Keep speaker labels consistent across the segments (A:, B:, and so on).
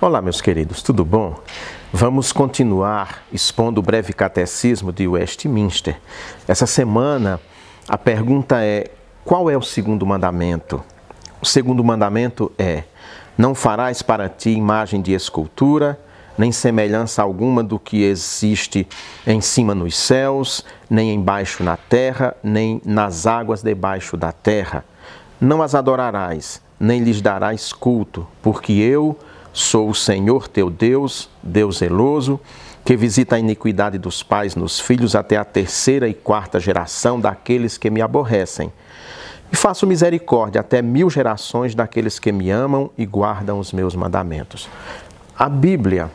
A: Olá, meus queridos, tudo bom? Vamos continuar expondo o breve catecismo de Westminster. Essa semana a pergunta é: qual é o segundo mandamento? O segundo mandamento é: não farás para ti imagem de escultura, nem semelhança alguma do que existe em cima nos céus, nem embaixo na terra, nem nas águas debaixo da terra não as adorarás, nem lhes darás culto, porque eu sou o Senhor teu Deus, Deus zeloso, que visita a iniquidade dos pais nos filhos até a terceira e quarta geração daqueles que me aborrecem. E faço misericórdia até mil gerações daqueles que me amam e guardam os meus mandamentos. A Bíblia,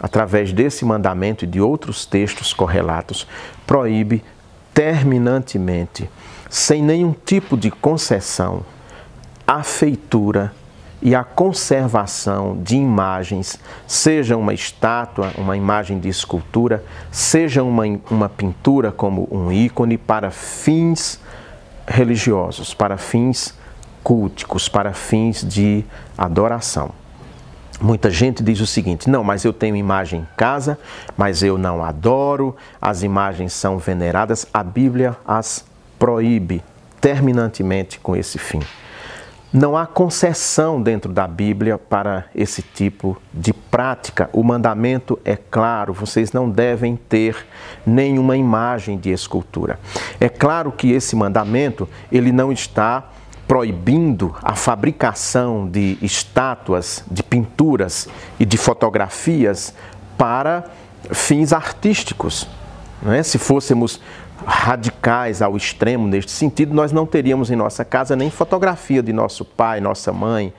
A: através desse mandamento e de outros textos correlatos, proíbe terminantemente sem nenhum tipo de concessão, a feitura e a conservação de imagens, seja uma estátua, uma imagem de escultura, seja uma, uma pintura como um ícone, para fins religiosos, para fins culticos, para fins de adoração. Muita gente diz o seguinte: não, mas eu tenho imagem em casa, mas eu não adoro, as imagens são veneradas, a Bíblia as proíbe terminantemente com esse fim. Não há concessão dentro da Bíblia para esse tipo de prática. O mandamento é claro, vocês não devem ter nenhuma imagem de escultura. É claro que esse mandamento, ele não está proibindo a fabricação de estátuas, de pinturas e de fotografias para fins artísticos. Né? Se fôssemos radicais ao extremo neste sentido, nós não teríamos em nossa casa nem fotografia de nosso pai, nossa mãe,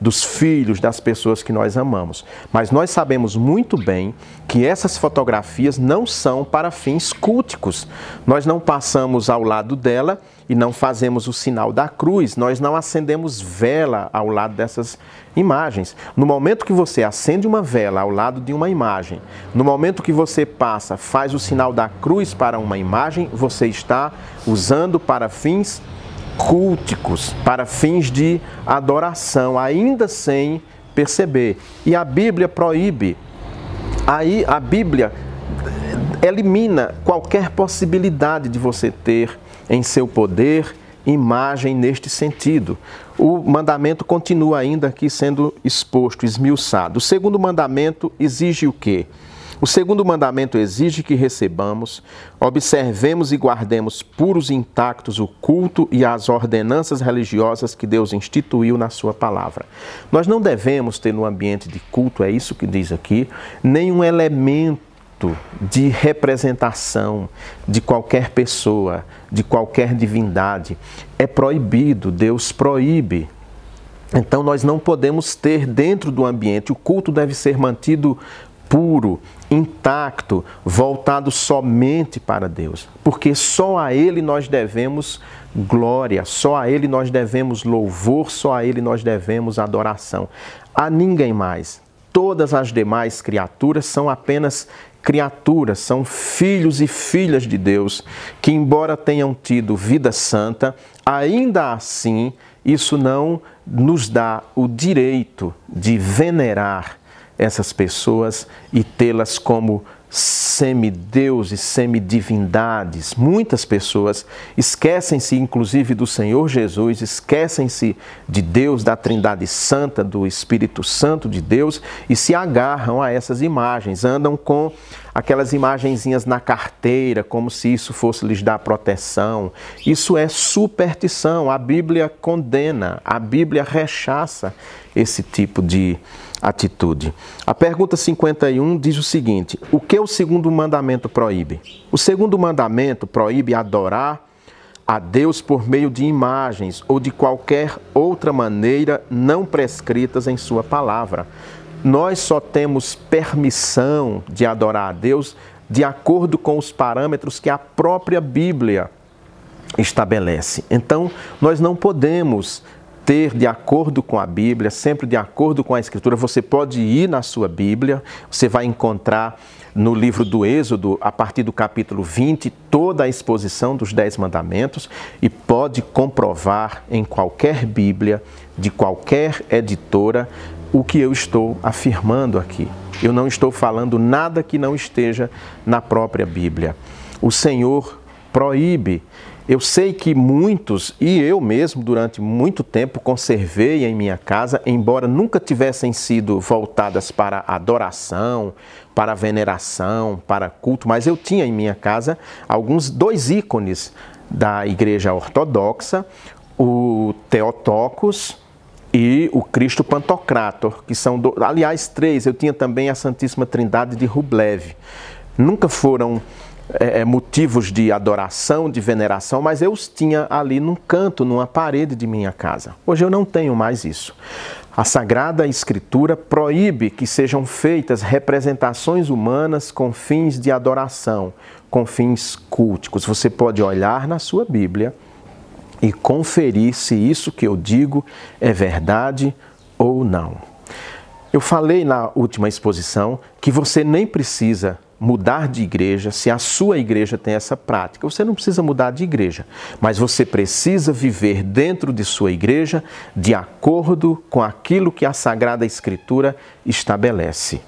A: dos filhos, das pessoas que nós amamos. Mas nós sabemos muito bem que essas fotografias não são para fins culticos. Nós não passamos ao lado dela e não fazemos o sinal da cruz, nós não acendemos vela ao lado dessas imagens. No momento que você acende uma vela ao lado de uma imagem, no momento que você passa, faz o sinal da cruz para uma imagem, você está usando para fins culticos, para fins de adoração, ainda sem perceber. E a Bíblia proíbe. Aí a Bíblia elimina qualquer possibilidade de você ter em seu poder imagem neste sentido. O mandamento continua ainda aqui sendo exposto, esmiuçado. O segundo mandamento exige o quê? O segundo mandamento exige que recebamos, observemos e guardemos puros e intactos o culto e as ordenanças religiosas que Deus instituiu na sua palavra. Nós não devemos ter no ambiente de culto, é isso que diz aqui, nenhum elemento de representação de qualquer pessoa, de qualquer divindade. É proibido, Deus proíbe. Então, nós não podemos ter dentro do ambiente, o culto deve ser mantido puro, intacto, voltado somente para Deus, porque só a Ele nós devemos glória, só a Ele nós devemos louvor, só a Ele nós devemos adoração, a ninguém mais. Todas as demais criaturas são apenas criaturas, são filhos e filhas de Deus, que, embora tenham tido vida santa, ainda assim isso não nos dá o direito de venerar essas pessoas e tê-las como semideus e semidivindades. Muitas pessoas esquecem-se, inclusive, do Senhor Jesus, esquecem-se de Deus, da Trindade Santa, do Espírito Santo de Deus e se agarram a essas imagens, andam com aquelas imagenzinhas na carteira, como se isso fosse lhes dar proteção. Isso é superstição. A Bíblia condena, a Bíblia rechaça esse tipo de atitude. A pergunta 51 diz o seguinte: O que o segundo mandamento proíbe? O segundo mandamento proíbe adorar a Deus por meio de imagens ou de qualquer outra maneira não prescritas em Sua palavra. Nós só temos permissão de adorar a Deus de acordo com os parâmetros que a própria Bíblia estabelece. Então, nós não podemos ter de acordo com a Bíblia, sempre de acordo com a Escritura. Você pode ir na sua Bíblia, você vai encontrar no livro do Êxodo, a partir do capítulo 20, toda a exposição dos Dez Mandamentos e pode comprovar em qualquer Bíblia, de qualquer editora, o que eu estou afirmando aqui. Eu não estou falando nada que não esteja na própria Bíblia. O Senhor proíbe. Eu sei que muitos, e eu mesmo durante muito tempo, conservei em minha casa, embora nunca tivessem sido voltadas para adoração, para veneração, para culto, mas eu tinha em minha casa alguns dois ícones da Igreja Ortodoxa, o Teotocos, e o Cristo Pantocrator, que são, do, aliás, três. Eu tinha também a Santíssima Trindade de Rublev. Nunca foram é, é, motivos de adoração, de veneração, mas eu os tinha ali num canto, numa parede de minha casa. Hoje eu não tenho mais isso. A Sagrada Escritura proíbe que sejam feitas representações humanas com fins de adoração, com fins culticos. Você pode olhar na sua Bíblia e conferir se isso que eu digo é verdade ou não. Eu falei na última exposição que você nem precisa mudar de igreja, se a sua igreja tem essa prática. Você não precisa mudar de igreja, mas você precisa viver dentro de sua igreja de acordo com aquilo que a Sagrada Escritura estabelece.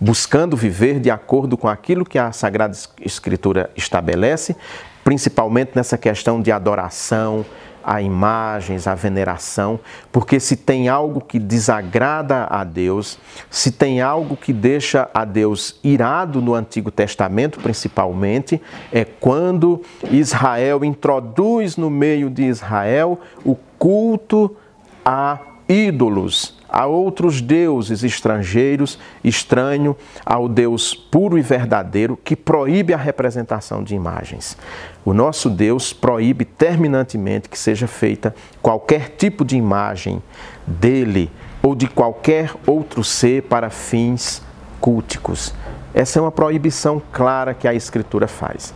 A: Buscando viver de acordo com aquilo que a Sagrada Escritura estabelece, principalmente nessa questão de adoração, a imagens, a veneração, porque se tem algo que desagrada a Deus, se tem algo que deixa a Deus irado no Antigo Testamento, principalmente, é quando Israel introduz no meio de Israel o culto a ídolos, a outros deuses estrangeiros, estranho ao Deus puro e verdadeiro, que proíbe a representação de imagens. O nosso Deus proíbe terminantemente que seja feita qualquer tipo de imagem dele ou de qualquer outro ser para fins culticos. Essa é uma proibição clara que a Escritura faz.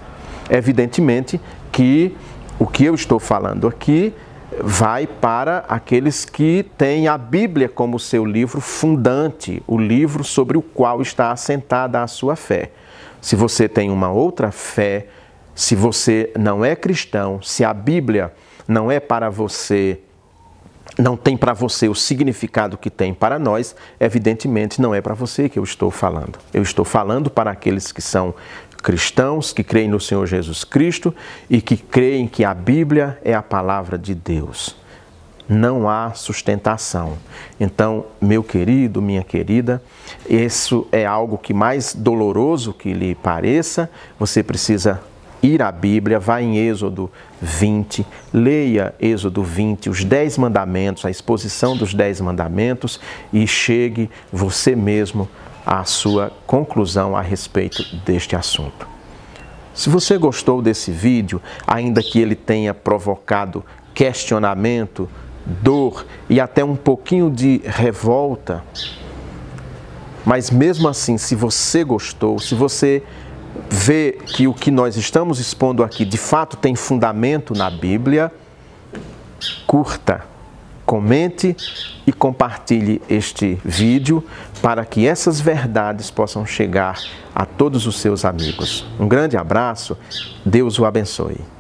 A: Evidentemente que o que eu estou falando aqui vai para aqueles que têm a Bíblia como seu livro fundante, o livro sobre o qual está assentada a sua fé. Se você tem uma outra fé, se você não é cristão, se a Bíblia não é para você, não tem para você o significado que tem para nós, evidentemente não é para você que eu estou falando. Eu estou falando para aqueles que são cristãos que creem no Senhor Jesus Cristo e que creem que a Bíblia é a palavra de Deus. Não há sustentação. Então, meu querido, minha querida, isso é algo que, mais doloroso que lhe pareça, você precisa ir à Bíblia, vá em Êxodo 20, leia Êxodo 20, os dez mandamentos, a exposição dos dez mandamentos e chegue você mesmo a sua conclusão a respeito deste assunto. Se você gostou desse vídeo, ainda que ele tenha provocado questionamento, dor e até um pouquinho de revolta, mas mesmo assim, se você gostou, se você vê que o que nós estamos expondo aqui de fato tem fundamento na Bíblia, curta comente e compartilhe este vídeo para que essas verdades possam chegar a todos os seus amigos. Um grande abraço, Deus o abençoe.